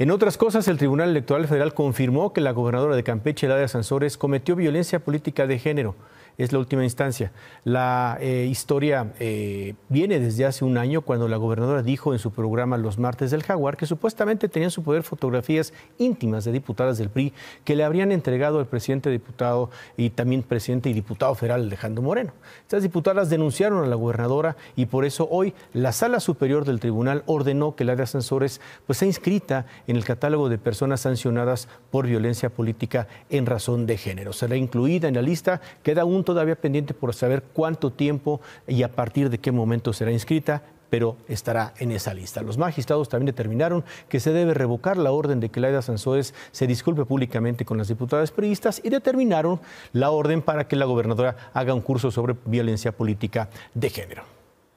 En otras cosas, el Tribunal Electoral Federal confirmó que la gobernadora de Campeche, Laura Sansores, cometió violencia política de género es la última instancia. La eh, historia eh, viene desde hace un año cuando la gobernadora dijo en su programa Los Martes del Jaguar que supuestamente tenía en su poder fotografías íntimas de diputadas del PRI que le habrían entregado al presidente diputado y también presidente y diputado federal Alejandro Moreno. Estas diputadas denunciaron a la gobernadora y por eso hoy la Sala Superior del Tribunal ordenó que la de ascensores pues, sea inscrita en el catálogo de personas sancionadas por violencia política en razón de género. Será incluida en la lista, queda un todavía pendiente por saber cuánto tiempo y a partir de qué momento será inscrita pero estará en esa lista. Los magistrados también determinaron que se debe revocar la orden de que Laida Sanzoes se disculpe públicamente con las diputadas periodistas y determinaron la orden para que la gobernadora haga un curso sobre violencia política de género.